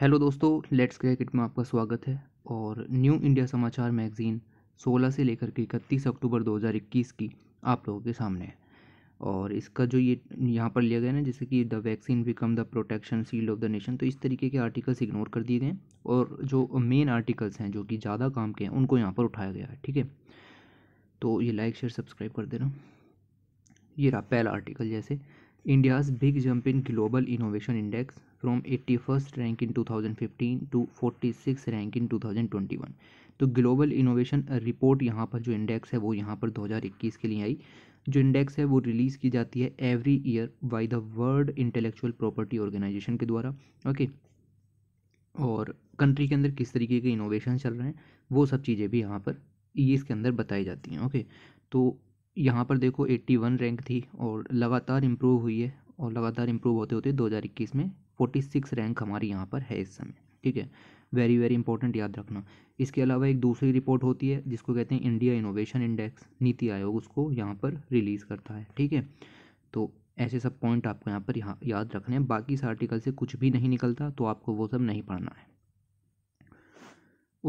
Hello दोस्तों let's cricket में आपका स्वागत है और न्यू इंडिया समाचार मैगज़ीन 16 से लेकर के इकतीस अक्टूबर 2021 की आप लोगों के सामने है और इसका जो ये यहाँ पर लिया गया ना जैसे कि the vaccine become the protection shield of the nation तो इस तरीके के आर्टिकल्स इग्नोर कर दिए गए और जो मेन आर्टिकल्स हैं जो कि ज़्यादा काम के हैं उनको यहाँ पर उठाया गया है ठीक है तो ये लाइक शेयर सब्सक्राइब कर देना ये रहा पहला आर्टिकल जैसे India's big jump in Global Innovation Index from 81st rank in 2015 to 46 rank in 2021 तो ग्लोबल इनोवेशन रिपोर्ट यहाँ पर जो इंडेक्स है वो यहाँ पर 2021 के लिए आई जो इंडेक्स है वो रिलीज़ की जाती है every year by the World Intellectual Property Organization के द्वारा ओके और कंट्री के अंदर किस तरीके के इनोवेशन चल रहे हैं वो सब चीज़ें भी यहाँ पर ये इसके अंदर बताई जाती हैं ओके तो यहाँ पर देखो 81 रैंक थी और लगातार इम्प्रूव हुई है और लगातार इम्प्रूव होते होते 2021 में 46 रैंक हमारी यहाँ पर है इस समय ठीक है वेरी वेरी इंपॉर्टेंट याद रखना इसके अलावा एक दूसरी रिपोर्ट होती है जिसको कहते हैं इंडिया इनोवेशन इंडेक्स नीति आयोग उसको यहाँ पर रिलीज़ करता है ठीक है तो ऐसे सब पॉइंट आपको यहाँ पर यहाँ याद रखने हैं बाकी इस आर्टिकल से कुछ भी नहीं निकलता तो आपको वो सब नहीं पढ़ना है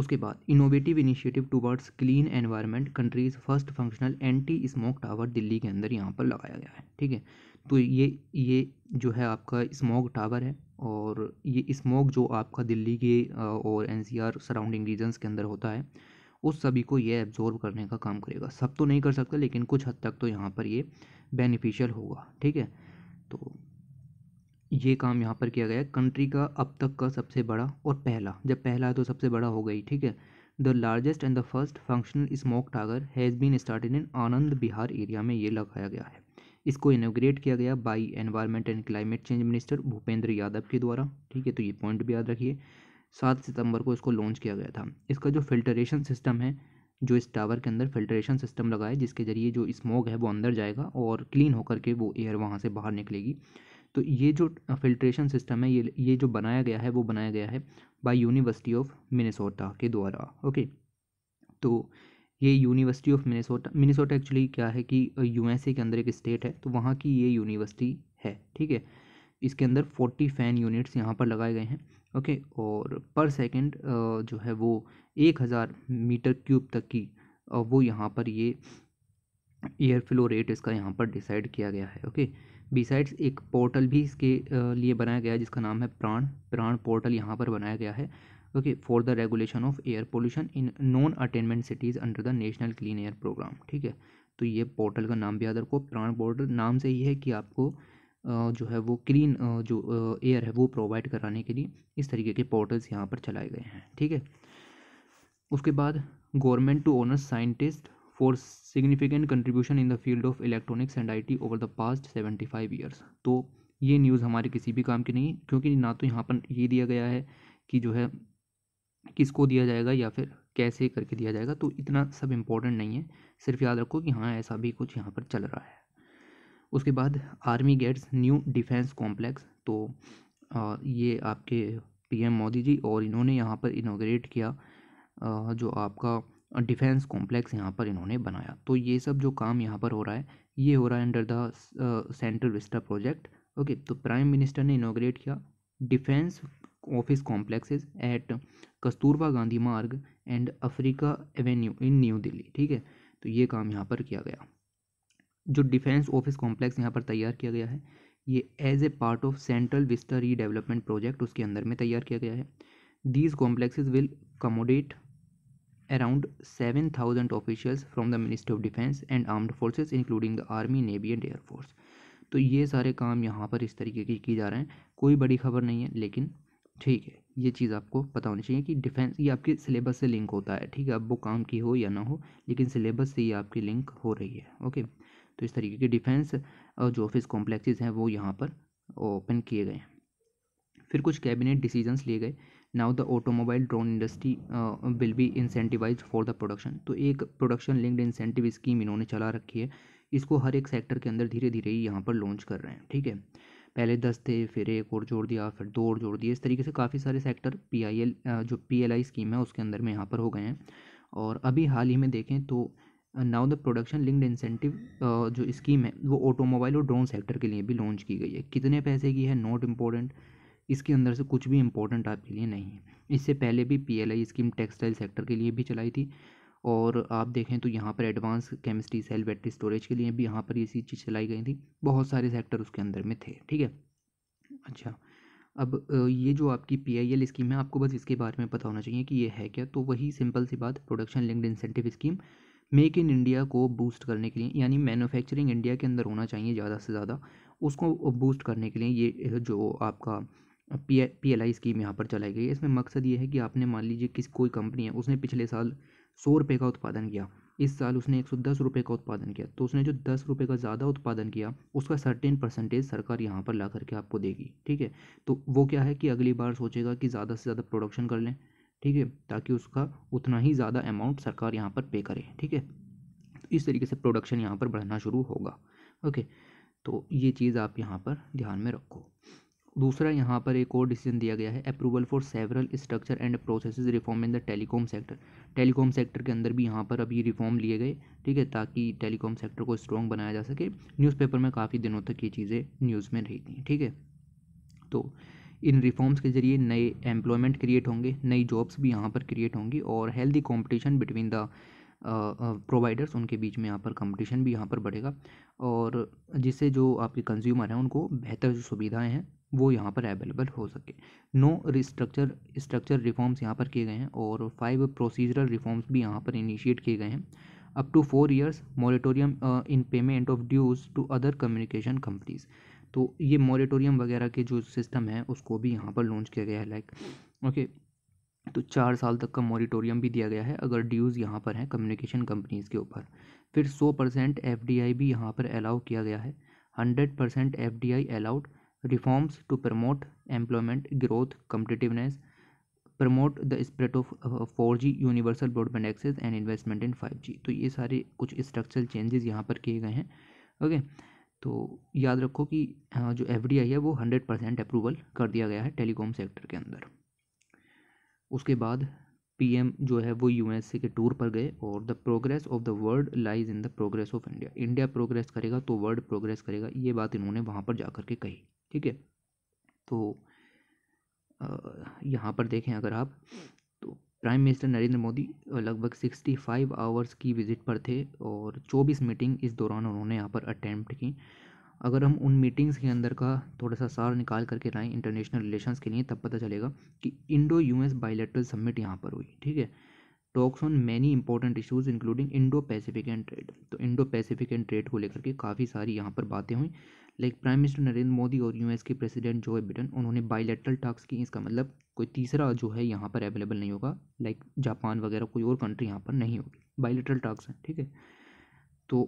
उसके बाद innovative initiative towards clean environment countries first functional anti smoke tower Delhi के अंदर यहाँ पर लगाया गया है ठीक है तो ये ये जो है आपका स्मोक टावर है और ये स्मोक जो आपका दिल्ली के और एनसीआर सराउंडिंग रीजन्स के अंदर होता है उस सभी को ये एब्जॉर्व करने का काम करेगा सब तो नहीं कर सकता लेकिन कुछ हद तक तो यहाँ पर ये बेनिफिशियल होगा ठीक है तो ये काम यहाँ पर किया गया है कंट्री का अब तक का सबसे बड़ा और पहला जब पहला है तो सबसे बड़ा हो गई ठीक है the largest and the first functional smoke tower has been started in Anand Vihar area में ये लगाया गया है इसको इनोग्रेट किया गया by environment and climate change minister Bhupender Yadav के द्वारा ठीक है तो ये पॉइंट भी याद रखिए सात सितंबर को इसको लॉन्च किया गया था इसका जो फिल्टरेशन सिस्टम है जो इस टावर के अंदर फिल्ट्रेशन सिस्टम लगा है जिसके ज़रिए जो स्मोक है वो अंदर जाएगा और क्लीन होकर के वो एयर वहाँ से बाहर निकलेगी तो ये जो फिल्ट्रेशन सिस्टम है ये ये जो बनाया गया है वो बनाया गया है बाय यूनिवर्सिटी ऑफ मिनेसोटा के द्वारा ओके तो ये University of Minnesota Minnesota actually क्या है कि यूएसए के अंदर एक स्टेट है तो वहाँ की ये यूनिवर्सिटी है ठीक है इसके अंदर फोर्टी फैन यूनिट्स यहाँ पर लगाए गए हैं ओके और पर सेकेंड जो है वो एक हज़ार मीटर क्यूब तक की वो यहाँ पर ये एयर फ्लो रेट इसका यहाँ पर डिसाइड किया गया है ओके बिसाइड्स एक पोर्टल भी इसके लिए बनाया गया है जिसका नाम है प्राण प्राण पोर्टल यहाँ पर बनाया गया है okay for the regulation of air pollution in non attainment cities under the National Clean Air Programme ठीक है तो ये पोर्टल का नाम भी याद रखो प्राण पोर्टल नाम से ही है कि आपको जो है वो क्लीन जो एयर है वो प्रोवाइड कराने के लिए इस तरीके के पोर्टल्स यहाँ पर चलाए गए हैं ठीक है उसके बाद government to honour scientist for contribution in the field of electronics and I T over the past seventy five years तो ये न्यूज़ हमारे किसी भी काम की नहीं क्योंकि ना तो यहाँ पर ये दिया गया है कि जो है किसको दिया जाएगा या फिर कैसे करके दिया जाएगा तो इतना सब इम्पोर्टेंट नहीं है सिर्फ याद रखो कि हाँ ऐसा भी कुछ यहाँ पर चल रहा है उसके बाद army gets new defence complex तो आ, ये आपके पीएम मोदी जी और इन्होंने यहाँ पर इनोग्रेट किया आ, जो आपका डिफेंस कॉम्प्लेक्स यहाँ पर इन्होंने बनाया तो ये सब जो काम यहाँ पर हो रहा है ये हो रहा है under the Central Vista project okay तो प्राइम मिनिस्टर ने इनोग्रेट किया defence office complexes at Kasturba Gandhi Marg and Africa Avenue in New Delhi ठीक है तो ये काम यहाँ पर किया गया जो डिफेंस ऑफिस कॉम्प्लेक्स यहाँ पर तैयार किया गया है ये as a part of Central Vista redevelopment project उसके अंदर में तैयार किया गया है these complexes will accommodate around 7,000 officials from the Ministry of Defense and Armed Forces including the Army, Navy and Air Force. तो ये सारे काम यहाँ पर इस तरीके के किए जा रहे हैं कोई बड़ी खबर नहीं है लेकिन ठीक है ये चीज़ आपको पता होनी चाहिए कि डिफेंस ये आपके सिलेबस से लिंक होता है ठीक है अब वो काम की हो या ना हो लेकिन सिलेबस से ये आपकी लिंक हो रही है ओके तो इस तरीके के डिफेंस जो ऑफिस कॉम्प्लेक्सेस हैं वो यहाँ पर ओपन किए गए हैं फिर कुछ कैबिनेट डिसीजंस लिए गए now the automobile drone industry will be incentivise for the production तो एक प्रोडक्शन लिंक्ड इंसेंटिव स्कीम इन्होंने चला रखी है इसको हर एक सेक्टर के अंदर धीरे धीरे ही यहाँ पर लॉन्च कर रहे हैं ठीक है पहले दस थे फिर एक और जोड़ दिया फिर दो और जोड़ दिए इस तरीके से काफ़ी सारे सेक्टर पी आई एल जो पी एल आई स्कीम है उसके अंदर में यहाँ पर हो गए हैं और अभी हाल ही में देखें तो now the production linked incentive जो स्कीम है वो ऑटोमोबाइल और ड्रोन सेक्टर के लिए भी लॉन्च की गई है कितने पैसे की है नॉट इम्पोर्टेंट इसके अंदर से कुछ भी इंपॉर्टेंट आपके लिए नहीं है इससे पहले भी आई स्कीम टेक्सटाइल सेक्टर के लिए भी चलाई थी और आप देखें तो यहाँ पर advance chemistry cell battery storage के लिए भी यहाँ पर ये यह चीज़ चलाई गई थी बहुत सारे सेक्टर उसके अंदर में थे ठीक है अच्छा अब ये जो आपकी पी आई एल स्कीम है आपको बस इसके बारे में पता होना चाहिए कि ये है क्या तो वही सिंपल सी बात production linked incentive scheme make in India को बूस्ट करने के लिए यानी मैनुफैक्चरिंग इंडिया के अंदर होना चाहिए ज़्यादा से ज़्यादा उसको बूस्ट करने के लिए ये जो आपका P P L I scheme यहाँ पर चलाई गई है इसमें मकसद ये है कि आपने मान लीजिए किस कोई कंपनी है उसने पिछले साल सौ रुपये का उत्पादन किया इस साल उसने एक सौ दस रुपये का उत्पादन किया तो उसने जो दस रुपये का ज़्यादा उत्पादन किया उसका सर्टेन परसेंटेज सरकार यहाँ पर ला करके आपको देगी ठीक है तो वो क्या है कि अगली बार सोचेगा कि ज़्यादा से ज़्यादा प्रोडक्शन कर लें ठीक है ताकि उसका उतना ही ज़्यादा अमाउंट सरकार यहाँ पर पे करे ठीक है तो इस तरीके से प्रोडक्शन यहाँ पर बढ़ना शुरू होगा ओके तो ये चीज़ आप यहाँ पर ध्यान में रखो दूसरा यहाँ पर एक और डिसीजन दिया गया है approval for several structure and processes reform in the telecom sector telecom sector के अंदर भी यहाँ पर अभी रिफॉर्म लिए गए ठीक है ताकि टेलीकॉम सेक्टर को स्ट्रॉन्ग बनाया जा सके न्यूज़पेपर में काफ़ी दिनों तक ये चीज़ें न्यूज़ में रही थी ठीक है तो इन रिफॉर्म्स के जरिए नए एम्प्लॉयमेंट क्रिएट होंगे नई जॉब्स भी यहाँ पर क्रिएट होंगी और healthy competition between the providers उनके बीच में यहाँ पर कंपटीशन भी यहाँ पर बढ़ेगा और जिससे जो आपके कंज्यूमर हैं उनको बेहतर सुविधाएं हैं वो यहाँ पर अवेलेबल हो सके नो रिस्ट्रक्चर स्ट्रक्चर रिफॉर्म्स यहाँ पर किए गए हैं और फाइव प्रोसीजरल रिफॉर्म्स भी यहाँ पर इनिशिएट किए गए हैं up to four years moratorium in payment of dues to other communication companies तो ये मॉरेटोरियम वगैरह के जो सिस्टम है उसको भी यहाँ पर लॉन्च किया गया है लाइक ओके तो चार साल तक का मॉरेटोरियम भी दिया गया है अगर ड्यूज़ यहाँ पर हैं कम्युनिकेशन कंपनीज़ के ऊपर फिर सौ परसेंट एफ भी यहाँ पर अलाउ किया गया है hundred percent F allowed reforms to promote employment growth competitiveness promote the spread of four G universal broadband access and investment in five G तो ये सारे कुछ स्ट्रक्चरल चेंजेस यहाँ पर किए गए हैं ओके तो याद रखो कि जो एफ डी आई है वो हंड्रेड परसेंट अप्रूवल कर दिया गया है टेलीकॉम सेक्टर के अंदर उसके बाद पी एम जो है वो यू एस ए के टूर पर गए और the progress of the world lies in the progress of India India progress करेगा तो वर्ल्ड प्रोग्रेस करेगा ये बात इन्होंने वहाँ पर जा कर के कही ठीक है तो यहाँ पर देखें अगर आप तो प्राइम मिनिस्टर नरेंद्र मोदी लगभग सिक्सटी फाइव आवर्स की विज़िट पर थे और चौबीस मीटिंग इस दौरान उन्होंने यहाँ पर अटैम्प्ट की अगर हम उन मीटिंग्स के अंदर का थोड़ा सा सार निकाल करके लाएँ इंटरनेशनल रिलेशंस के लिए तब पता चलेगा कि इंडो यूएस बायोलेटरल समिट यहाँ पर हुई ठीक है talks on many important issues including Indo Pacific and trade तो इंडो पैसिफिक एंड ट्रेड को लेकर के काफ़ी सारी यहाँ पर बातें हुई like prime minister Narendra Modi और यूएस के प्रेसिडेंट जो ब्रिटेन उन्होंने बाइलेटरल टास्क की इसका मतलब कोई तीसरा जो है यहाँ पर अवेलेबल नहीं होगा लाइक जापान वगैरह कोई और कंट्री यहाँ पर नहीं होगी बाइलेटरल टास्क है ठीक है तो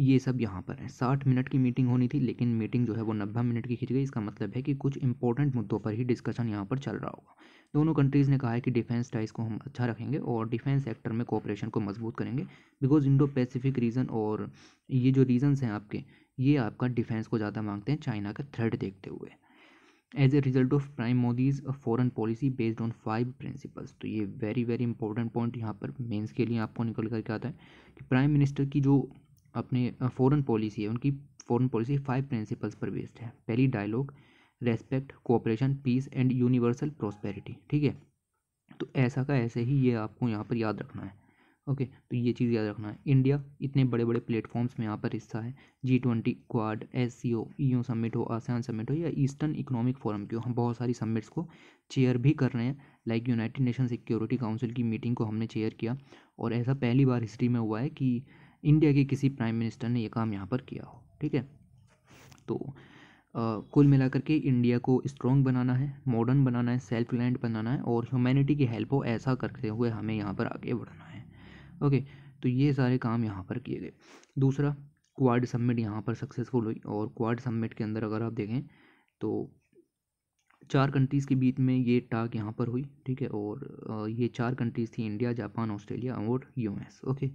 ये सब यहाँ पर है साठ मिनट की मीटिंग होनी थी लेकिन मीटिंग जो है वो नब्बे मिनट की खिंच गई इसका मतलब है कि कुछ इंपॉर्टेंट मुद्दों पर ही डिस्कशन यहाँ पर चल रहा होगा दोनों कंट्रीज़ ने कहा है कि डिफेंस टाइज को हम अच्छा रखेंगे और डिफेंस सेक्टर में कोऑपरेशन को मजबूत करेंगे बिकॉज इंडो पैसिफिक रीजन और ये जो रीजन्स हैं आपके ये आपका डिफेंस को ज़्यादा मांगते हैं चाइना का थ्रेड देखते हुए as a result of prime Modi's foreign policy based on five principles तो ये वेरी वेरी इंपॉर्टेंट पॉइंट यहाँ पर मेंस के लिए आपको निकल करके आता है कि प्राइम मिनिस्टर की जो अपने फॉरेन पॉलिसी है उनकी फ़ॉरन पॉलिसी फाइव प्रिंसिपल्स पर बेस्ड है पहली dialogue respect cooperation peace and universal prosperity ठीक है तो ऐसा का ऐसे ही ये आपको यहाँ पर याद रखना है ओके तो ये चीज़ याद रखना है इंडिया इतने बड़े बड़े प्लेटफॉर्म्स में यहाँ पर हिस्सा है G twenty Quad S C O U summit हो आसियान समिट हो या ईस्टर्न इकोनॉमिक फोरम की हो हम बहुत सारी समिट्स को चेयर भी कर रहे हैं like United Nation Security Council की मीटिंग को हमने चेयर किया और ऐसा पहली बार हिस्ट्री में हुआ है कि इंडिया के किसी प्राइम मिनिस्टर ने ये काम यहाँ पर किया हो ठीक है तो कुल मिलाकर के इंडिया को स्ट्रॉन्ग बनाना है मॉडर्न बनाना है सेल्फ रिलायंट बनाना है और ह्यूमैनिटी की हेल्प हो ऐसा करते हुए हमें यहाँ पर आगे बढ़ना है ओके तो ये सारे काम यहाँ पर किए गए दूसरा क्वाड सबमिट यहाँ पर सक्सेसफुल हुई और क्वाड सबमिट के अंदर अगर आप देखें तो चार कंट्रीज़ के बीच में ये टाक यहाँ पर हुई ठीक है और ये चार कंट्रीज़ थी इंडिया जापान ऑस्ट्रेलिया और यूएस ओके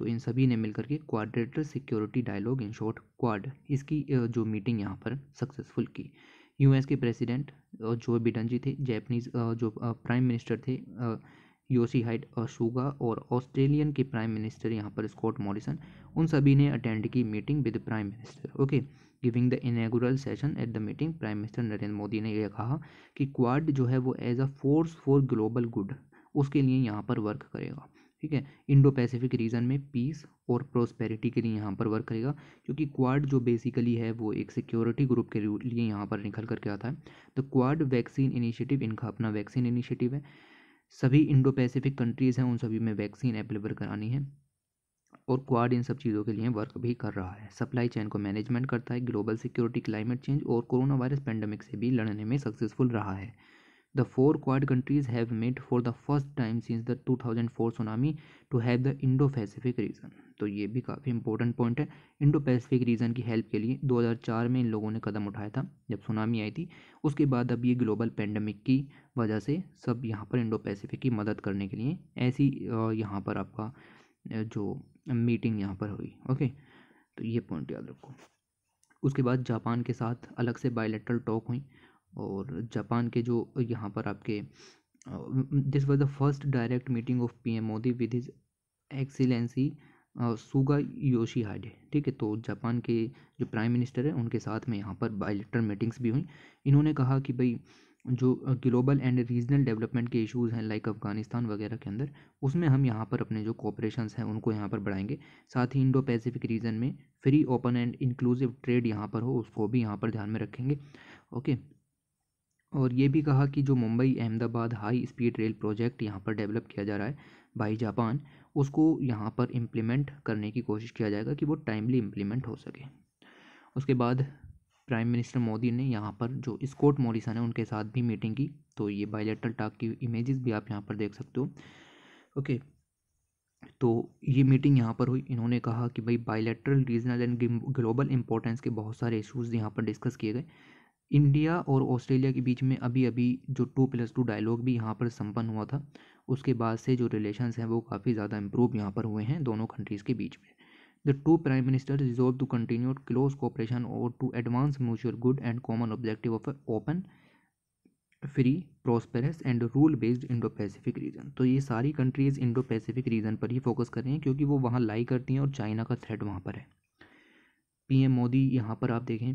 तो इन सभी ने मिलकर के quadrilateral security dialogue in short Quad इसकी जो मीटिंग यहाँ पर सक्सेसफुल की यूएस के प्रेसिडेंट जो बिडन जी थे जैपनीज जो प्राइम मिनिस्टर थे योशी हाइट अशोगा और ऑस्ट्रेलियन के प्राइम मिनिस्टर यहाँ पर स्कॉट मॉरिसन उन सभी ने अटेंड की meeting with prime minister okay giving the inaugural session at the meeting prime minister Narendra Modi ने यह कहा कि क्वाड जो है वो as a force for global good उसके लिए यहाँ पर वर्क करेगा ठीक है इंडो पैसिफिक रीजन में पीस और प्रोस्पेरिटी के लिए यहाँ पर वर्क करेगा क्योंकि क्वाड जो बेसिकली है वो एक सिक्योरिटी ग्रुप के लिए यहाँ पर निकल करके आता है तो क्वाड वैक्सीन इनिशिएटिव इनका अपना वैक्सीन इनिशिएटिव है सभी इंडो पैसिफिक कंट्रीज़ हैं उन सभी में वैक्सीन अवेलेबल करानी है और क्वाड इन सब चीज़ों के लिए वर्क भी कर रहा है सप्लाई चेन को मैनेजमेंट करता है ग्लोबल सिक्योरिटी क्लाइमेट चेंज और कोरोना वायरस पेंडेमिक से भी लड़ने में सक्सेसफुल रहा है The four Quad countries for the first time first the two thousand 2004 tsunami to have the Indo Pacific region तो ये भी काफ़ी इंपॉर्टेंट पॉइंट है इंडो पैसिफिक रीजन की हेल्प के लिए 2004 में इन लोगों ने कदम उठाया था जब सुनामी आई थी उसके बाद अब ये ग्लोबल पेंडेमिक की वजह से सब यहाँ पर इंडो पैसिफिक की मदद करने के लिए ऐसी यहाँ पर आपका जो मीटिंग यहाँ पर हुई ओके तो ये पॉइंट याद रखो उसके बाद जापान के साथ अलग से बायोलेट्रल टॉक हुई और जापान के जो यहाँ पर आपके this was the first direct meeting of PM Modi with his excellency Suga Yoshihide ठीक है तो जापान के जो प्राइम मिनिस्टर हैं उनके साथ में यहाँ पर बायोलेटर मीटिंग्स भी हुई इन्होंने कहा कि भाई जो ग्लोबल एंड रीजनल डेवलपमेंट के इश्यूज़ हैं लाइक अफगानिस्तान वगैरह के अंदर उसमें हम यहाँ पर अपने जो कॉपरेशन हैं उनको यहाँ पर बढ़ाएंगे साथ ही इंडो पैसिफिक रीजन में free open and inclusive trade यहाँ पर हो उसको भी यहाँ पर ध्यान में रखेंगे ओके और ये भी कहा कि जो Mumbai Ahmedabad high speed rail project यहाँ पर डेवलप किया जा रहा है बाई जापान उसको यहाँ पर इम्प्लीमेंट करने की कोशिश किया जाएगा कि वो टाइमली इम्प्लीमेंट हो सके उसके बाद प्राइम मिनिस्टर मोदी ने यहाँ पर जो स्कॉट मोरिसन है उनके साथ भी मीटिंग की तो ये बायोलेटरल टाक की इमेजेस भी आप यहाँ पर देख सकते हो ओके तो ये मीटिंग यहाँ पर हुई इन्होंने कहा कि भाई bilateral regional and global importance के बहुत सारे इशूज़ यहाँ पर डिस्कस किए गए इंडिया और ऑस्ट्रेलिया के बीच में अभी अभी जो टू प्लस टू डायलॉग भी यहाँ पर संपन्न हुआ था उसके बाद से जो रिलेशंस हैं वो काफ़ी ज़्यादा इम्प्रूव यहाँ पर हुए हैं दोनों कंट्रीज़ के बीच में the two prime minister resolve to continue close cooperation और to advance mutual good and common objective of open free prosperous and rule based Indo Pacific region तो ये सारी कंट्रीज़ इंडो पैसिफिक रीजन पर ही focus कर रही हैं क्योंकि वो वहाँ लाई करती हैं और चाइना का थ्रेट वहाँ पर है पीएम मोदी यहाँ पर आप देखें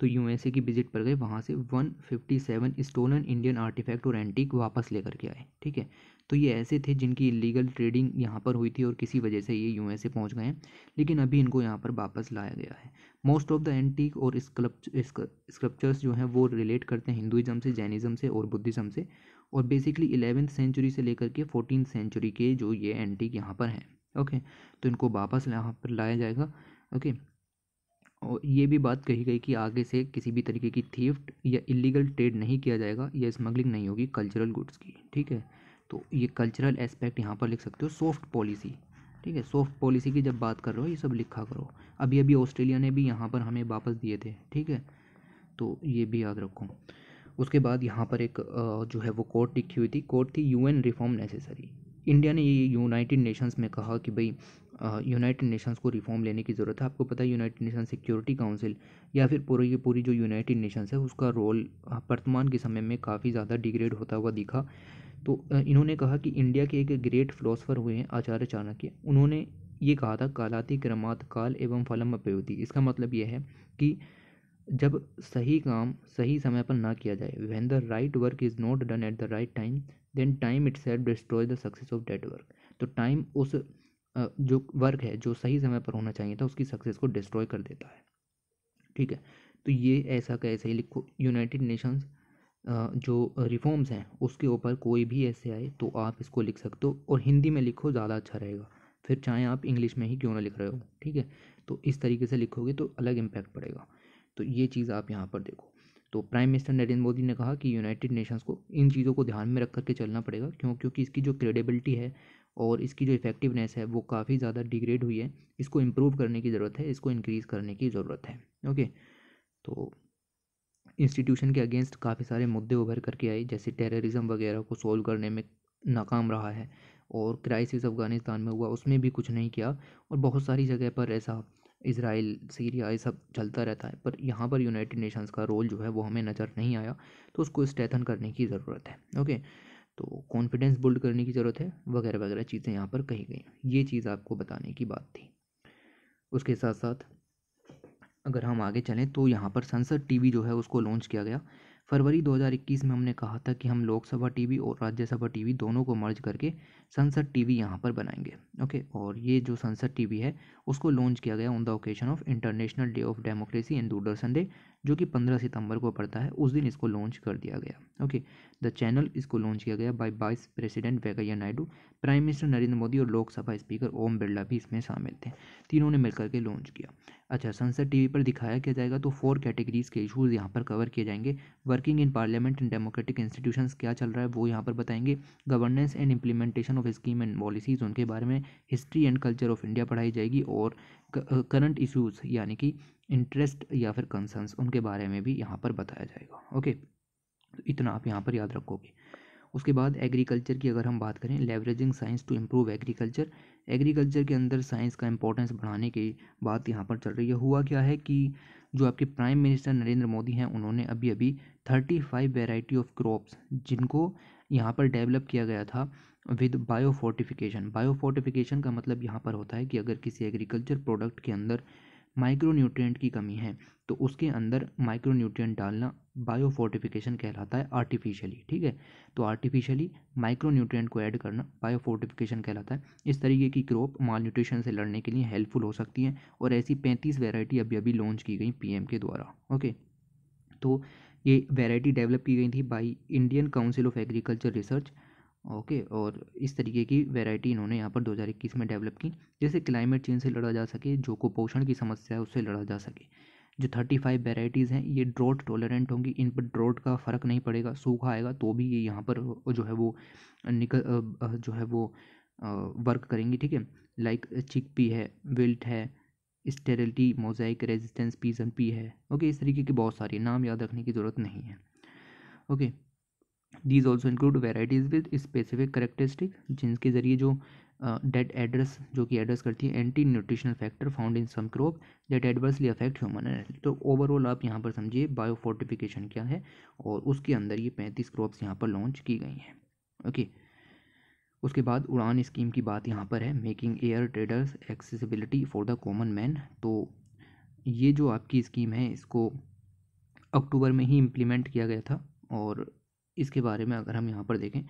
तो यूएसए की विजिट पर गए वहाँ से 157 स्टोलन इंडियन आर्टिफैक्ट और एंटीक वापस लेकर के आए ठीक है तो ये ऐसे थे जिनकी इलीगल ट्रेडिंग यहाँ पर हुई थी और किसी वजह से ये यूएसए पहुँच गए हैं लेकिन अभी इनको यहाँ पर वापस लाया गया है मोस्ट ऑफ द एंटीक और स्क्रप्चर्स जो हैं वो रिलेट करते हैं हिंदुज़म से जैनिज़म से और बुद्धिज़म से और बेसिकली इलेवेंथ सेंचुरी से लेकर के फोर्टीन सेंचुरी के जो ये एंटीक यहाँ पर हैं ओके तो इनको वापस यहाँ पर लाया जाएगा ओके और ये भी बात कही गई कि आगे से किसी भी तरीके की थीफ्ट या इलीगल ट्रेड नहीं किया जाएगा या स्मगलिंग नहीं होगी कल्चरल गुड्स की ठीक है तो ये कल्चरल एस्पेक्ट यहाँ पर लिख सकते हो सॉफ्ट पॉलिसी ठीक है सॉफ्ट पॉलिसी की जब बात कर रहे हो ये सब लिखा करो अभी अभी ऑस्ट्रेलिया ने भी यहाँ पर हमें वापस दिए थे ठीक है तो ये भी याद रखो उसके बाद यहाँ पर एक जो है वो कोर्ट लिखी हुई थी कोर्ट थी यूएन रिफॉर्म नेसेसरी इंडिया ने ये यूनाइटेड नेशंस में कहा कि भाई यूनाइटेड नेशंस को रिफॉर्म लेने की ज़रूरत है आपको पता है यूनाइटेड नेशन सिक्योरिटी काउंसिल या फिर पूरी की पूरी जो यूनाइटेड नेशंस है उसका रोल वर्तमान के समय में काफ़ी ज़्यादा डिग्रेड होता हुआ दिखा तो इन्होंने कहा कि इंडिया के एक ग्रेट फिलोसफर हुए हैं आचार्य चाणक्य उन्होंने ये कहा था कालाति क्रमात काल एवं फलम अपयोति इसका मतलब यह है कि जब सही काम सही समय पर ना किया जाए when the right work is not done at the right time then time itself destroy the success of that work तो टाइम उस जो वर्क है जो सही समय पर होना चाहिए था उसकी सक्सेस को डिस्ट्रॉय कर देता है ठीक है तो ये ऐसा का ऐसा ही लिखो यूनाइटेड नेशंस जो रिफॉर्म्स हैं उसके ऊपर कोई भी ऐसे आए तो आप इसको लिख सकते हो और हिंदी में लिखो ज़्यादा अच्छा रहेगा फिर चाहे आप इंग्लिश में ही क्यों ना लिख रहे हो ठीक है तो इस तरीके से लिखोगे तो अलग इम्पैक्ट पड़ेगा तो ये चीज़ आप यहाँ पर देखो तो प्राइम मिनिस्टर नरेंद्र मोदी ने कहा कि यूनाइटेड नेशंस को इन चीज़ों को ध्यान में रख करके चलना पड़ेगा क्यों क्योंकि इसकी जो क्रेडिबिलिटी है और इसकी जो इफेक्टिवनेस है वो काफ़ी ज़्यादा डिग्रेड हुई है इसको इम्प्रूव करने की ज़रूरत है इसको इंक्रीज़ करने की ज़रूरत है ओके तो इंस्टीट्यूशन के अगेंस्ट काफ़ी सारे मुद्दे उभर करके आए जैसे टेररिज्म वगैरह को सोल्व करने में नाकाम रहा है और क्राइसिस अफ़गानिस्तान में हुआ उसमें भी कुछ नहीं किया और बहुत सारी जगह पर ऐसा इसराइल सीरिया ये सब चलता रहता है पर यहाँ पर यूनाइटेड नेशंस का रोल जो है वो हमें नज़र नहीं आया तो उसको स्ट्रेथन करने की ज़रूरत है ओके तो कॉन्फिडेंस बिल्ड करने की ज़रूरत है वगैरह वगैरह चीज़ें यहाँ पर कही गई ये चीज़ आपको बताने की बात थी उसके साथ साथ अगर हम आगे चलें तो यहाँ पर सनसद टीवी जो है उसको लॉन्च किया गया फरवरी 2021 में हमने कहा था कि हम लोकसभा टीवी और राज्यसभा टीवी दोनों को मर्ज करके संसद टीवी यहाँ पर बनाएंगे ओके और ये जो संसद टीवी है उसको लॉन्च किया गया on the occasion of international day of democracy and Doordarshan day जो कि 15 सितंबर को पड़ता है उस दिन इसको लॉन्च कर दिया गया ओके द चैनल इसको लॉन्च किया गया by vice president Venkaiah Naidu prime minister Narendra Modi और लोकसभा स्पीकर ओम बिरला भी इसमें शामिल थे तीनों ने मिलकर के लॉन्च किया अच्छा संसद टीवी पर दिखाया किया जाएगा तो फोर कैटेगरीज़ के इशूज़ यहाँ पर कवर किए जाएंगे working in parliament and democratic institution क्या चल रहा है वो यहाँ पर बताएंगे governance and implementation of scheme and policies उनके बारे में history and culture of India पढ़ाई जाएगी और करंट इशूज़ यानी कि इंटरेस्ट या फिर कंसर्न्स उनके बारे में भी यहाँ पर बताया जाएगा ओके तो इतना आप यहाँ पर याद रखोगे उसके बाद एग्रीकल्चर की अगर हम बात करें leveraging science to improve agriculture agriculture के अंदर साइंस का इंपॉर्टेंस बढ़ाने की बात यहाँ पर चल रही है हुआ क्या है कि जो आपके प्राइम मिनिस्टर नरेंद्र मोदी हैं उन्होंने अभी अभी thirty five variety of crops जिनको यहाँ पर डेवलप किया गया था विद बायो बायो फोर्टिफिकेशन का मतलब यहाँ पर होता है कि अगर किसी एग्रीकल्चर प्रोडक्ट के अंदर माइक्रोन्यूट्रिएंट की कमी है तो उसके अंदर माइक्रोन्यूट्रिएंट डालना बायोफोर्टिफिकेशन कहलाता है आर्टिफिशियली ठीक है तो आर्टिफिशियली माइक्रोन्यूट्रिएंट को ऐड करना बायोफोर्टिफिकेशन कहलाता है इस तरीके की क्रॉप माल न्यूट्रिशन से लड़ने के लिए हेल्पफुल हो सकती है और ऐसी पैंतीस वेराइटी अभी अभी लॉन्च की गई पी के द्वारा ओके तो ये वेराइटी डेवलप की गई थी by Indian Council of Agriculture Research okay और इस तरीके की वैरायटी इन्होंने यहाँ पर 2021 में डेवलप की जैसे क्लाइमेट चेंज से लड़ा जा सके जो कुपोषण की समस्या है उससे लड़ा जा सके जो थर्टी फाइव वेराइटीज़ हैं ये ड्रॉट टॉलरेंट होंगी इन पर ड्रॉट का फ़र्क नहीं पड़ेगा सूखा आएगा तो भी ये यहाँ पर जो है वो निकल जो है वो वर्क करेंगी ठीक है लाइक चिक पी है विल्ट है स्टेरिलिटी मोजाइक रेजिस्टेंस पी पी है ओके इस तरीके के बहुत सारे नाम याद रखने की ज़रूरत नहीं है okay these also include varieties with specific characteristic जिनके ज़रिए जो डेट एड्रेस जो कि एड्रेस करती है anti nutritional factor found in some crop that adversely affect human health तो ओवरऑल आप यहाँ पर समझिए बायो फोर्टिफिकेशन क्या है और उसके अंदर ये पैंतीस क्रॉप्स यहाँ पर लॉन्च की गई हैं ओके उसके बाद उड़ान स्कीम की बात यहाँ पर है making air traders accessibility for the common man तो ये जो आपकी स्कीम है इसको अक्टूबर में ही इम्प्लीमेंट किया गया था और इसके बारे में अगर हम यहाँ पर देखें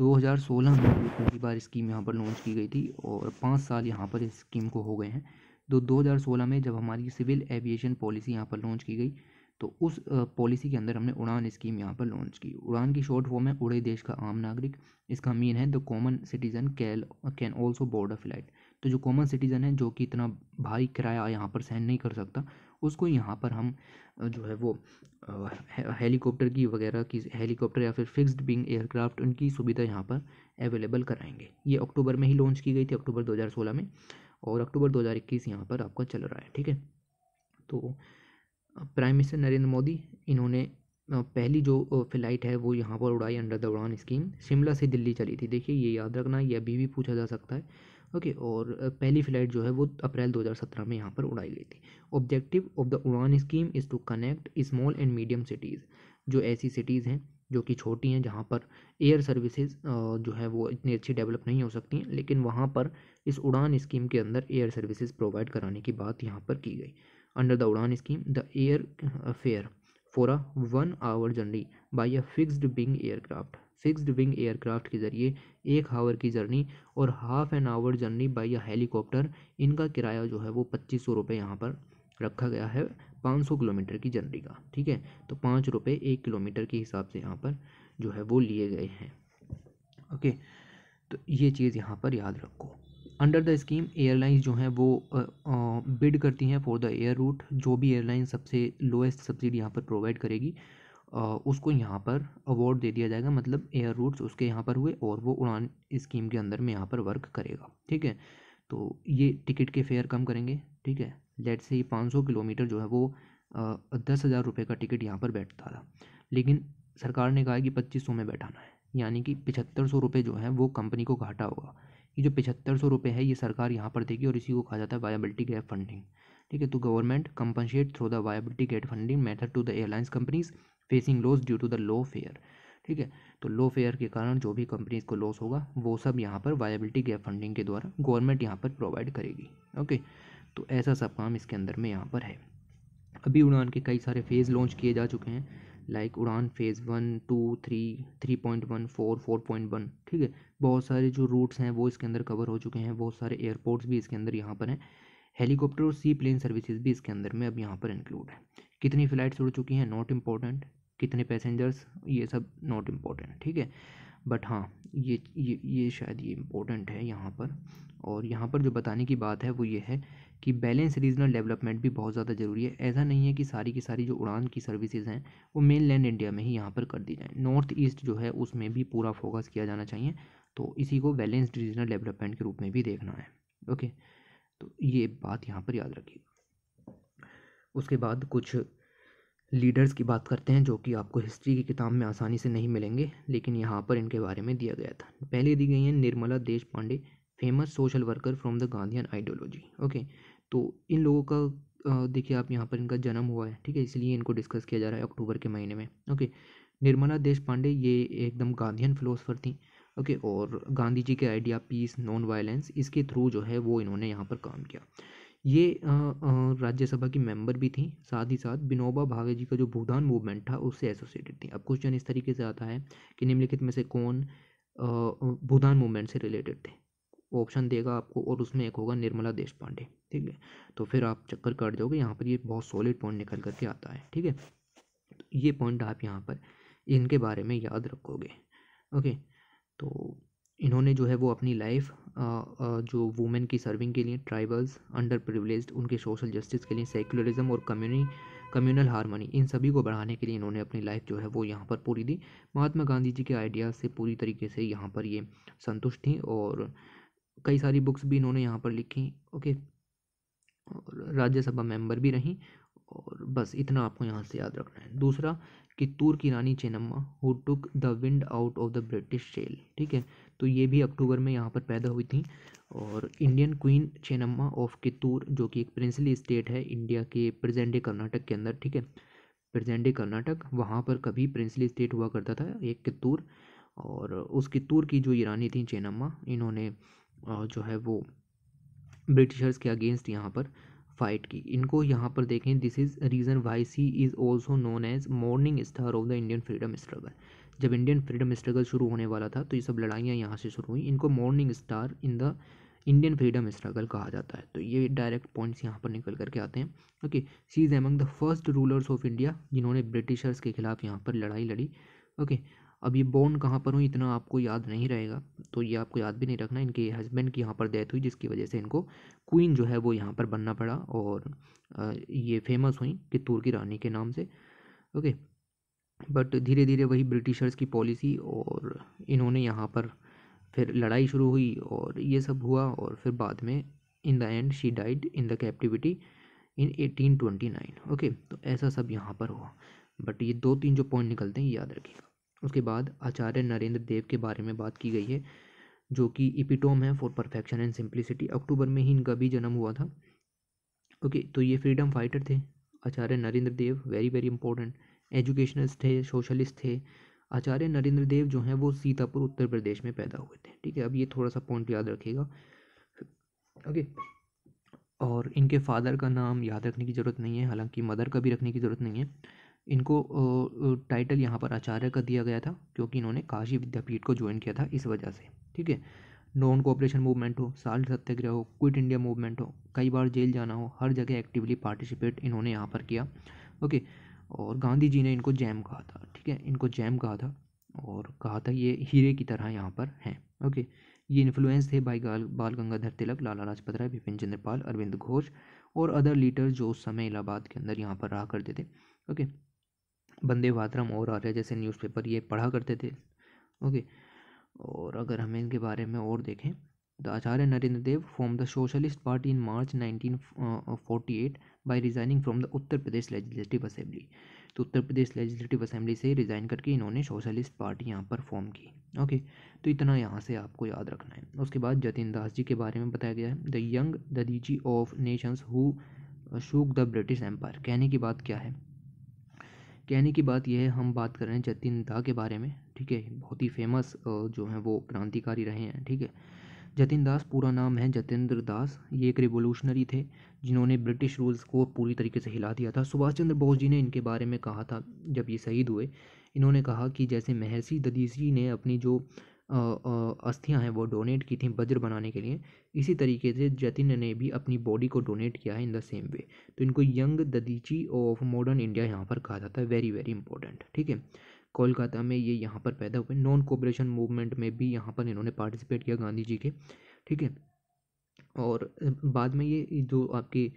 2016 में पहली बार स्कीम यहाँ पर लॉन्च की गई थी और पाँच साल यहाँ पर इस स्कीम को हो गए हैं तो 2016 में जब हमारी सिविल एविएशन पॉलिसी यहाँ पर लॉन्च की गई तो उस पॉलिसी के अंदर हमने उड़ान स्कीम यहाँ पर लॉन्च की उड़ान की शॉर्ट फॉर्म है उड़े देश का आम नागरिक इसका मीन है द कॉमन सिटीजन कैल can also board a flight तो जो कॉमन सिटीजन है जो कि इतना भारी किराया यहाँ पर सहन नहीं कर सकता उसको यहाँ पर हम जो है वो हेलीकॉप्टर की वगैरह की हेलीकॉप्टर या फिर फिक्स्ड बिंग एयरक्राफ्ट उनकी सुविधा यहाँ पर अवेलेबल कराएंगे ये अक्टूबर में ही लॉन्च की गई थी अक्टूबर 2016 में और अक्टूबर 2021 यहाँ पर आपका चल रहा है ठीक है तो प्राइम मिनिस्टर नरेंद्र मोदी इन्होंने पहली जो फ़्लाइट है वो यहाँ पर उड़ाई under the UDAN scheme Shimla से दिल्ली चली थी देखिए ये याद रखना ये अभी भी पूछा जा सकता है ओके और पहली फ़्लाइट जो है वो अप्रैल 2017 में यहाँ पर उड़ाई गई थी objective of the UDAN scheme is to connect small and medium cities जो ऐसी सिटीज़ हैं जो कि छोटी हैं जहाँ पर एयर सर्विसेज जो है वो इतनी अच्छी डेवलप नहीं हो सकती हैं लेकिन वहाँ पर इस उड़ान स्कीम के अंदर एयर सर्विसेज प्रोवाइड कराने की बात यहाँ पर की गई under the UDAN scheme the air fare for a one hour journey by a fixed wing aircraft fixed wing aircraft के ज़रिए एक हावर की जर्नी और half an hour journey by a helicopter इनका किराया जो है वो पच्चीस सौ रुपये यहाँ पर रखा गया है पाँच सौ किलोमीटर की जर्नी का ठीक है तो पाँच रुपये एक किलोमीटर के हिसाब से यहाँ पर जो है वो लिए गए हैं ओके तो ये चीज़ यहाँ पर याद रखो अंडर द स्कीम एयरलाइंस जो हैं वो बिड करती हैं फॉर द एयर रूट जो भी एयरलाइन सबसे लोएस्ट सब्सिडी यहाँ पर प्रोवाइड करेगी उसको यहाँ पर अवार्ड दे दिया जाएगा मतलब एयर रूट्स उसके यहाँ पर हुए और वो उड़ान स्कीम के अंदर में यहाँ पर वर्क करेगा ठीक है तो ये टिकट के फेयर कम करेंगे ठीक है लेट से ये पाँच सौ किलोमीटर जो है वो दस हज़ार रुपये का टिकट यहाँ पर बैठता था लेकिन सरकार ने कहा कि पच्चीस सौ में बैठाना है यानी कि पिछहत्तर सौ रुपये जो है वो कंपनी को घाटा होगा ये जो पचहत्तर सौ रुपये है ये सरकार यहाँ पर देगी और इसी को कहा जाता है वायाबिलिटी गैप फंडिंग ठीक है तो government compensate through the viability gap funding method to the airlines companies facing loss due to the low fare ठीक है तो लो फेयर के कारण जो भी कंपनीज को लॉस होगा वो सब यहाँ पर वायबिलिटी गैप फंडिंग के द्वारा गवर्नमेंट यहाँ पर प्रोवाइड करेगी ओके तो ऐसा सब काम इसके अंदर में यहाँ पर है अभी उड़ान के कई सारे फेज़ लॉन्च किए जा चुके हैं like UDAN phase one two three three point one four four point one ठीक है बहुत सारे जो रूट्स हैं वो इसके अंदर कवर हो चुके हैं बहुत सारे एयरपोर्ट्स भी इसके अंदर यहाँ पर हैं हेलीकॉप्टर और सी प्लेन सर्विसेज भी इसके अंदर में अब यहाँ पर इंक्लूड है कितनी फ़्लाइट्स उड़ चुकी हैं नॉट इम्पॉर्टेंट कितने पैसेंजर्स ये सब नॉट इम्पॉर्टेंट ठीक है बट हाँ ये ये ये शायद ये इम्पोर्टेंट है यहाँ पर और यहाँ पर जो बताने की बात है वो ये है कि बैलेंस रीजनल डेवलपमेंट भी बहुत ज़्यादा ज़रूरी है ऐसा नहीं है कि सारी की सारी जो उड़ान की सर्विसेज हैं वो मेन लैंड इंडिया में ही यहाँ पर कर दी जाए नॉर्थ ईस्ट जो है उसमें भी पूरा फोकस किया जाना चाहिए तो इसी को बैलेंस्ड रीजनल डेवलपमेंट के रूप में भी देखना है ओके तो ये बात यहाँ पर याद रखिएगा उसके बाद कुछ लीडर्स की बात करते हैं जो कि आपको हिस्ट्री की किताब में आसानी से नहीं मिलेंगे लेकिन यहाँ पर इनके बारे में दिया गया था पहले दी गई हैं Nirmala Deshpande famous social worker from the Gandhian ideology okay तो इन लोगों का देखिए आप यहाँ पर इनका जन्म हुआ है ठीक है इसलिए इनको डिस्कस किया जा रहा है अक्टूबर के महीने में ओके निर्मला देश पांडे ये एकदम गांधीन फिलोसफर थी ओके और गांधी जी के आइडिया पीस नॉन वायलेंस इसके थ्रू जो है वो इन्होंने यहाँ पर काम किया ये राज्यसभा की मेंबर भी थी साथ ही साथ विनोबा भावे जी का जो भूदान मूवमेंट था उससे एसोसिएटेड थी अब क्वेश्चन इस तरीके से आता है कि निम्नलिखित में से कौन भूदान मूवमेंट से रिलेटेड थे ऑप्शन देगा आपको और उसमें एक होगा निर्मला देश पांडे ठीक है तो फिर आप चक्कर काट जाओगे यहाँ पर ये बहुत सॉलिड पॉइंट निकल करके आता है ठीक है तो ये पॉइंट आप यहाँ पर इनके बारे में याद रखोगे ओके तो इन्होंने जो है वो अपनी लाइफ जो वुमेन की सर्विंग के लिए ट्राइबल्स अंडर प्रिवलेज उनके सोशल जस्टिस के लिए सेकुलरिज्म और कम्युनी कम्युनल हारमोनी इन सभी को बढ़ाने के लिए इन्होंने अपनी लाइफ जो है वो यहाँ पर पूरी दी महात्मा गांधी जी के आइडियाज़ से पूरी तरीके से यहाँ पर ये संतुष्ट थी और कई सारी बुक्स भी इन्होंने यहाँ पर लिखी ओके राज्यसभा मेंबर भी रहीं और बस इतना आपको यहाँ से याद रखना है दूसरा कित्तूर की रानी Chennamma who took the wind out of the British sail ठीक है तो ये भी अक्टूबर में यहाँ पर पैदा हुई थी और Indian queen Chennamma of Kittur जो कि एक प्रिंसली स्टेट है इंडिया के प्रेजेंट डे कर्नाटक के अंदर ठीक है प्रेजेंट डे कर्नाटक वहाँ पर कभी प्रिंसली स्टेट हुआ करता था एक कित्तूर और उस कितूर की जो ईरानी थी चेनम्मा इन्होंने जो है वो ब्रिटिशर्स के अगेंस्ट यहाँ पर फाइट की इनको यहाँ पर देखें this is reason why she is also known as morning star of the Indian freedom struggle जब इंडियन फ्रीडम स्ट्रगल शुरू होने वाला था तो ये सब लड़ाइयाँ यहाँ से शुरू हुई इनको morning star in the Indian freedom struggle कहा जाता है तो ये डायरेक्ट पॉइंट्स यहाँ पर निकल करके आते हैं okay she is among the first rulers of India जिन्होंने ब्रिटिशर्स के खिलाफ यहाँ पर लड़ाई लड़ी ओके अब ये बॉर्न कहाँ पर हुई इतना आपको याद नहीं रहेगा तो ये आपको याद भी नहीं रखना इनके हस्बैंड की यहाँ पर डेथ हुई जिसकी वजह से इनको क्वीन जो है वो यहाँ पर बनना पड़ा और ये फेमस हुई कित्तूर की रानी के नाम से ओके बट धीरे धीरे वही ब्रिटिशर्स की पॉलिसी और इन्होंने यहाँ पर फिर लड़ाई शुरू हुई और ये सब हुआ और फिर बाद में in the end she died in the captivity in eighteen twenty nine okay तो ऐसा सब यहाँ पर हुआ बट ये दो तीन जो पॉइंट निकलते हैं याद रखिएगा उसके बाद आचार्य नरेंद्र देव के बारे में बात की गई है जो कि इपिटोम है फॉर परफेक्शन एंड सिंप्लिसिटी अक्टूबर में ही इनका भी जन्म हुआ था ओके okay, तो ये फ्रीडम फाइटर थे Acharya Narendra Dev very very important educationist थे सोशलिस्ट थे आचार्य नरेंद्र देव जो हैं वो सीतापुर उत्तर प्रदेश में पैदा हुए थे ठीक है अब ये थोड़ा सा पॉइंट याद रखिएगा ओके और इनके फादर का नाम याद रखने की ज़रूरत नहीं है हालांकि मदर का भी रखने की ज़रूरत नहीं है इनको टाइटल यहाँ पर आचार्य का दिया गया था क्योंकि इन्होंने काशी विद्यापीठ को ज्वाइन किया था इस वजह से ठीक है नॉन कोऑपरेशन मूवमेंट हो साल सत्याग्रह हो क्विट इंडिया मूवमेंट हो कई बार जेल जाना हो हर जगह एक्टिवली पार्टिसिपेट इन्होंने यहाँ पर किया ओके और गांधी जी ने इनको जैम कहा था ठीक है इनको जैम कहा था और कहा था ये हीरे की तरह यहाँ पर हैं ओके ये इन्फ्लुएंस थे भाई गाल बाल गंगाधर तिलक लाला लाजपत राय बिपिन चंद्र पाल अरविंद घोष और अदर लीडर जो उस समय इलाहाबाद के अंदर यहाँ पर रहा करते थे ओके वंदे मातरम और आर्य जैसे न्यूज़पेपर ये पढ़ा करते थे ओके और अगर हमें इनके बारे में और देखें तो Acharya Narendra Dev form the socialist party in March nineteen eight by resigning from the Uttar Pradesh legislative assembly तो उत्तर प्रदेश लेजिस्लेटिव असेंबली से रिज़ाइन करके इन्होंने सोशलिस्ट पार्टी यहाँ पर फॉर्म की ओके तो इतना यहाँ से आपको याद रखना है उसके बाद जतिन दास जी के बारे में बताया गया है the young the G of nations who shook the British empire कहने की बात क्या है कहने की बात यह है हम बात कर रहे हैं जतिन दा के बारे में ठीक है बहुत ही फेमस जो हैं वो क्रांतिकारी रहे हैं ठीक है जतिन दास पूरा नाम है जतेंद्र दास ये एक रिवोल्यूशनरी थे जिन्होंने ब्रिटिश रूल्स को पूरी तरीके से हिला दिया था सुभाष चंद्र बोस जी ने इनके बारे में कहा था जब ये शहीद हुए इन्होंने कहा कि जैसे महर्षि ददीसी ने अपनी जो अस्थियाँ हैं वो डोनेट की थी वज्र बनाने के लिए इसी तरीके से जतिन ने भी अपनी बॉडी को डोनेट किया है इन द सेम वे तो इनको young Dadhichi of modern India यहाँ पर कहा जाता है वेरी वेरी इंपॉर्टेंट ठीक है कोलकाता में ये यहाँ पर पैदा हुए नॉन कोऑपरेशन मूवमेंट में भी यहाँ पर इन्होंने पार्टिसिपेट किया गांधी जी के ठीक है और बाद में ये जो आपके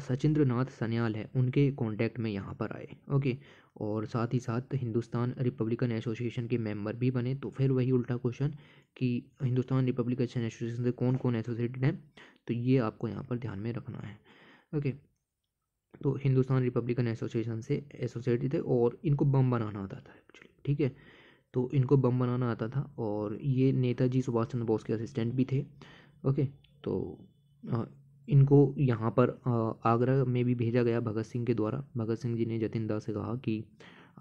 सचिंद्र नाथ सन्याल है उनके कांटेक्ट में यहाँ पर आए ओके और साथ ही साथ हिंदुस्तान रिपब्लिकन एसोसिएशन के मेंबर भी बने तो फिर वही उल्टा क्वेश्चन कि हिंदुस्तान रिपब्लिकन एसोसिएशन से कौन कौन एसोसिएटेड हैं तो ये आपको यहाँ पर ध्यान में रखना है ओके तो हिंदुस्तान रिपब्लिकन एसोसिएशन से एसोसिएटेड थे और इनको बम बनाना आता था एक्चुअली ठीक है तो इनको बम बनाना आता था और ये नेताजी सुभाष चंद्र बोस के असिस्टेंट भी थे ओके तो इनको यहाँ पर आगरा में भी भेजा गया भगत सिंह के द्वारा भगत सिंह जी ने जतिन दास से कहा कि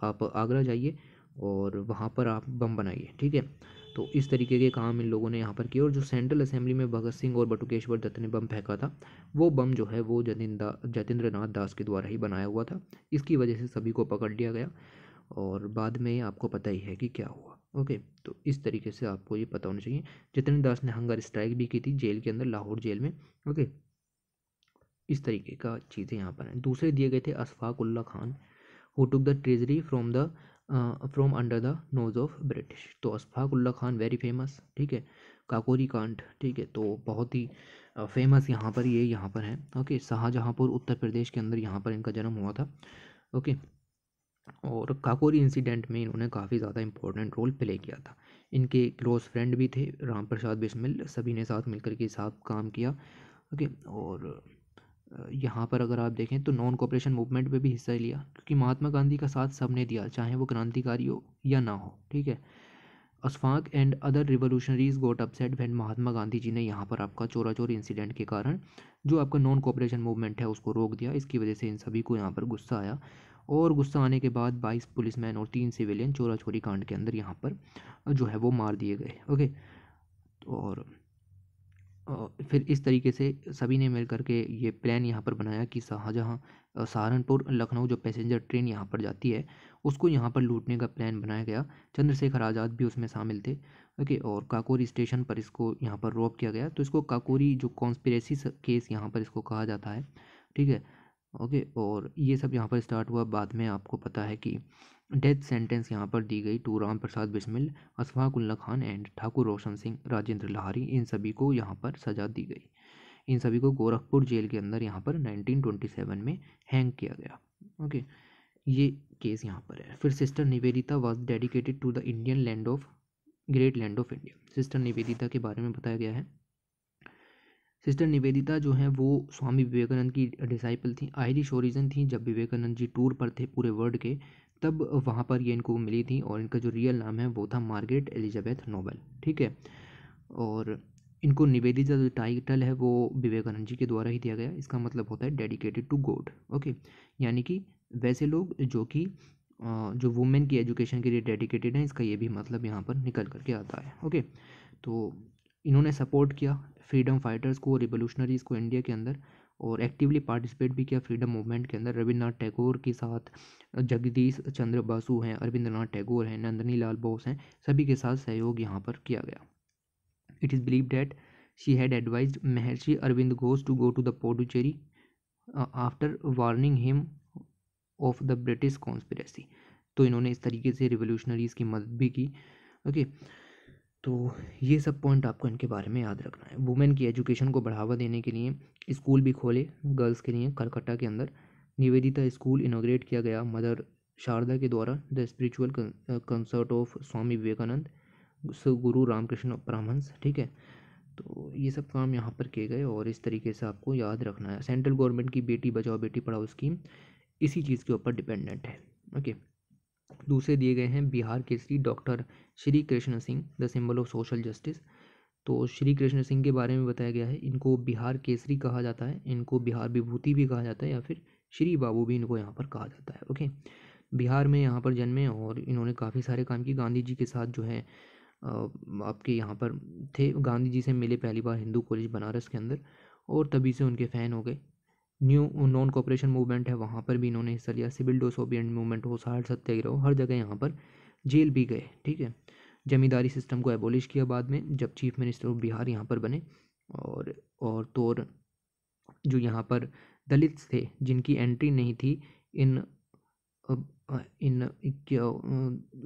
आप आगरा जाइए और वहाँ पर आप बम बनाइए ठीक है तो इस तरीके के काम इन लोगों ने यहाँ पर किए और जो सेंट्रल असेंबली में भगत सिंह और बटुकेश्वर दत्त ने बम फेंका था वो बम जो है वो जतिन दा जतेंद्र नाथ दास के द्वारा ही बनाया हुआ था इसकी वजह से सभी को पकड़ लिया गया और बाद में आपको पता ही है कि क्या हुआ ओके तो इस तरीके से आपको ये पता होना चाहिए जतिन दास ने हंगर स्ट्राइक भी की थी जेल के अंदर लाहौर जेल में ओके इस तरीके का चीज़ें यहाँ पर हैं दूसरे दिए गए थे Ashfaqullah Khan who took the treasury from the from under the nose of British तो अशफाकुल्ला खान वेरी फेमस ठीक है काकोरी कांड ठीक है तो बहुत ही फेमस uh, यहाँ पर ये यह यहाँ पर है ओके शाहजहाँपुर उत्तर प्रदेश के अंदर यहाँ पर इनका जन्म हुआ था ओके और काकोरी इंसिडेंट में इन्होंने काफ़ी ज़्यादा इंपॉर्टेंट रोल प्ले किया था इनके क्लोज फ्रेंड भी थे राम प्रसाद बिस्मिल सभी ने साथ मिलकर के साथ काम किया ओके और यहाँ पर अगर आप देखें तो नॉन कॉपरेशन मूवमेंट में भी हिस्सा लिया क्योंकि महात्मा गांधी का साथ सबने दिया चाहे वो क्रांतिकारी हो या ना हो ठीक है Ashfaq and other revolutionaries got upset when Mahatma Gandhi ji ने यहाँ पर आपका चोरा चोर इंसिडेंट के कारण जो आपका नॉन कॉपरेशन मूवमेंट है उसको रोक दिया इसकी वजह से इन सभी को यहाँ पर गुस्सा आया और गुस्सा आने के बाद बाईस पुलिसमैन और तीन सिविलियन चोरा चोरी कांड के अंदर यहाँ पर जो है वो मार दिए गए ओके और फिर इस तरीके से सभी ने मिल करके ये प्लान यहाँ पर बनाया कि शाहजहाँ सहारनपुर लखनऊ जो पैसेंजर ट्रेन यहाँ पर जाती है उसको यहाँ पर लूटने का प्लान बनाया गया चंद्रशेखर आज़ाद भी उसमें शामिल थे ओके और काकोरी स्टेशन पर इसको यहाँ पर रोप किया गया तो इसको काकोरी जो कॉन्स्पिरेसी केस यहाँ पर इसको कहा जाता है ठीक है ओके और ये सब यहाँ पर स्टार्ट हुआ बाद में आपको पता है कि डेथ सेंटेंस यहाँ पर दी गई टू राम प्रसाद बिस्मिल उल्ला खान एंड ठाकुर रोशन सिंह राजेंद्र लाहारी इन सभी को यहाँ पर सजा दी गई इन सभी को गोरखपुर जेल के अंदर यहाँ पर 1927 में हैंग किया गया ओके ये केस यहाँ पर है फिर sister Nivedita was dedicated to the Indian land of great land of India sister Nivedita के बारे में बताया गया है सिस्टर निवेदिता जो है वो स्वामी विवेकानंद की डिसाइपल थी आयरिश ओरिजन थी जब विवेकानंद जी टूर पर थे पूरे वर्ल्ड के तब वहाँ पर ये इनको मिली थी और इनका जो रियल नाम है वो था मार्गरेट एलिजाबेथ नोबल ठीक है और इनको निवेदिता जो टाइटल है वो विवेकानंद जी के द्वारा ही दिया गया इसका मतलब होता है डेडिकेटेड टू गॉड ओके यानी कि वैसे लोग जो कि जो वुमेन की एजुकेशन के लिए डेडिकेटेड हैं इसका ये भी मतलब यहाँ पर निकल करके आता है ओके तो इन्होंने सपोर्ट किया फ्रीडम फाइटर्स को रिवोल्यूशनरीज़ को इंडिया के अंदर और एक्टिवली पार्टिसिपेट भी किया फ्रीडम मूवमेंट के अंदर रविन्द्रनाथ टैगोर के साथ जगदीश चंद्र बसु हैं रविंद्रनाथ टैगोर हैं नंदनी लाल बोस हैं सभी के साथ सहयोग यहाँ पर किया गया it is believe that she had advise Maharshi Arvind Ghosh to go to the Puducherry after warning him of the British conspiracy तो इन्होंने इस तरीके से रिवोल्यूशनरीज़ की मदद भी की ओके okay. तो ये सब पॉइंट आपको इनके बारे में याद रखना है वुमेन की एजुकेशन को बढ़ावा देने के लिए स्कूल भी खोले गर्ल्स के लिए कलकत्ता के अंदर निवेदिता स्कूल इनोग्रेट किया गया मदर शारदा के द्वारा the spiritual concert of Swami Vivekananda guru Ramakrishna ब्राह्मंस ठीक है तो ये सब काम यहाँ पर किए गए और इस तरीके से आपको याद रखना है सेंट्रल गवर्नमेंट की बेटी बचाओ बेटी पढ़ाओ स्कीम इसी चीज़ के ऊपर डिपेंडेंट है ओके दूसरे दिए गए हैं Bihar Kesari doctor Shri Krishna Singh the symbol of social justice तो श्री कृष्ण सिंह के बारे में बताया गया है इनको बिहार केसरी कहा जाता है इनको बिहार विभूति भी कहा जाता है या फिर श्री बाबू भी इनको यहाँ पर कहा जाता है ओके बिहार में यहाँ पर जन्मे और इन्होंने काफ़ी सारे काम किए गांधी जी के साथ जो है आपके यहाँ पर थे गांधी जी से मिले पहली बार हिंदू कॉलेज बनारस के अंदर और तभी से उनके फ़ैन हो गए न्यू नॉन कॉपरेशन मूवमेंट है वहाँ पर भी इन्होंने हिस्सा लिया सिविल डिसोबियंट मूवमेंट हो साठ सत्याग्रह हर जगह यहाँ पर जेल भी गए ठीक है जमींदारी सिस्टम को एबोलिश किया बाद में जब चीफ मिनिस्टर ऑफ बिहार यहाँ पर बने और और तो जो यहाँ पर दलित थे जिनकी एंट्री नहीं थी इन इन क्या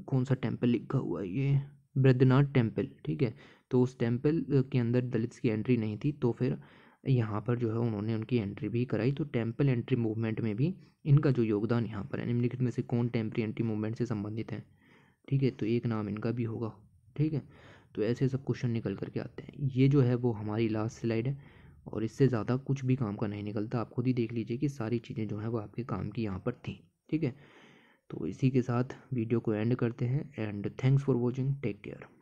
कौन सा टेंपल लिखा हुआ है ये बृद्धनाथ टेम्पल ठीक है तो उस टेम्पल के अंदर दलित की एंट्री नहीं थी तो फिर यहाँ पर जो है उन्होंने उनकी एंट्री भी कराई तो टेम्पल एंट्री मूवमेंट में भी इनका जो योगदान यहाँ पर है निम्नलिखित में से कौन टेम्प्री एंट्री मूवमेंट से संबंधित है ठीक है तो एक नाम इनका भी होगा ठीक है तो ऐसे सब क्वेश्चन निकल करके आते हैं ये जो है वो हमारी लास्ट स्लाइड है और इससे ज़्यादा कुछ भी काम का नहीं निकलता आप खुद ही देख लीजिए कि सारी चीज़ें जो हैं वो आपके काम की यहाँ पर थी ठीक है तो इसी के साथ वीडियो को एंड करते हैं and thanks for watching take care